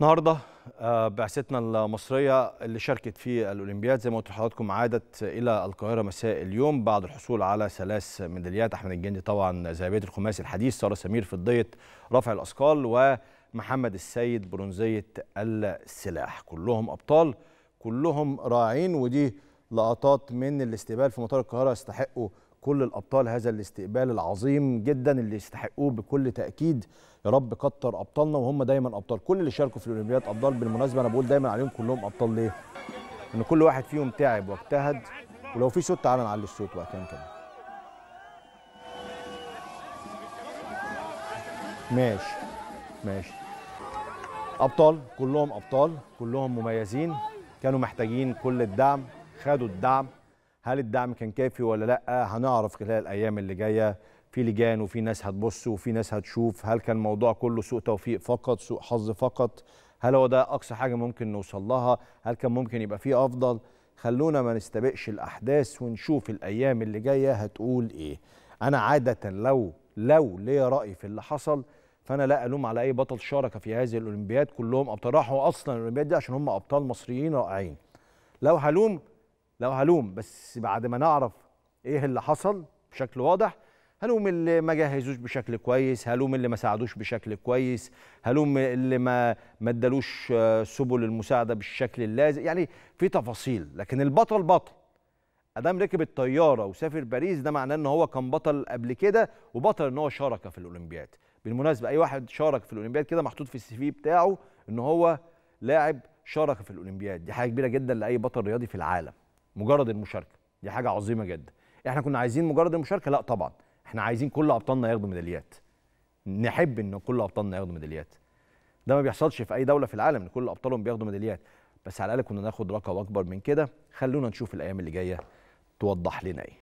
النهارده آه، بعثتنا المصريه اللي شاركت في الاولمبياد زي ما قلت لحضراتكم عادت الى القاهره مساء اليوم بعد الحصول على ثلاث ميداليات احمد الجندي طبعا ذهبيه الخماسي الحديث ساره سمير فضيه رفع الاثقال ومحمد السيد برونزيه السلاح كلهم ابطال كلهم رائعين ودي لقطات من الاستقبال في مطار القاهره يستحقوا كل الابطال هذا الاستقبال العظيم جدا اللي يستحقوه بكل تاكيد يا رب كتر ابطالنا وهم دايما ابطال كل اللي شاركوا في الاولمبياد ابطال بالمناسبه انا بقول دايما عليهم كلهم ابطال ليه؟ ان كل واحد فيهم تعب واجتهد ولو في صوت تعالى نعلي الصوت وقتها كمان ماشي ماشي ابطال كلهم ابطال كلهم مميزين كانوا محتاجين كل الدعم خدوا الدعم هل الدعم كان كافي ولا لا هنعرف خلال الايام اللي جايه في لجان وفي ناس هتبص وفي ناس هتشوف هل كان الموضوع كله سوء توفيق فقط سوء حظ فقط هل هو ده اقصى حاجه ممكن نوصل لها هل كان ممكن يبقى فيه افضل خلونا ما نستبقش الاحداث ونشوف الايام اللي جايه هتقول ايه انا عاده لو لو ليا راي في اللي حصل فانا لا الوم على اي بطل شارك في هذه الاولمبياد كلهم ابطال راحوا اصلا الاولمبياد دي عشان هم ابطال مصريين رائعين لو هلوم لو هلوم بس بعد ما نعرف ايه اللي حصل بشكل واضح هلوم اللي ما جهزوش بشكل كويس هلوم اللي ما ساعدوش بشكل كويس هلوم اللي ما ما ادالوش آه، سبل المساعده بالشكل اللازم يعني في تفاصيل لكن البطل بطل ادام ركب الطياره وسافر باريس ده معناه ان هو كان بطل قبل كده وبطل ان هو شارك في الاولمبياد بالمناسبه اي واحد شارك في الاولمبياد كده محطوط في السي في بتاعه ان هو لاعب شارك في الاولمبياد دي حاجه كبيره جدا لاي بطل رياضي في العالم مجرد المشاركه دي حاجه عظيمه جدا احنا كنا عايزين مجرد المشاركه لا طبعا احنا عايزين كل ابطالنا ياخدوا ميداليات نحب ان كل ابطالنا ياخدوا ميداليات ده ما بيحصلش في اي دوله في العالم ان كل ابطالهم بياخدوا ميداليات بس على الاقل كنا ناخد رقم اكبر من كده خلونا نشوف الايام اللي جايه توضح لنا ايه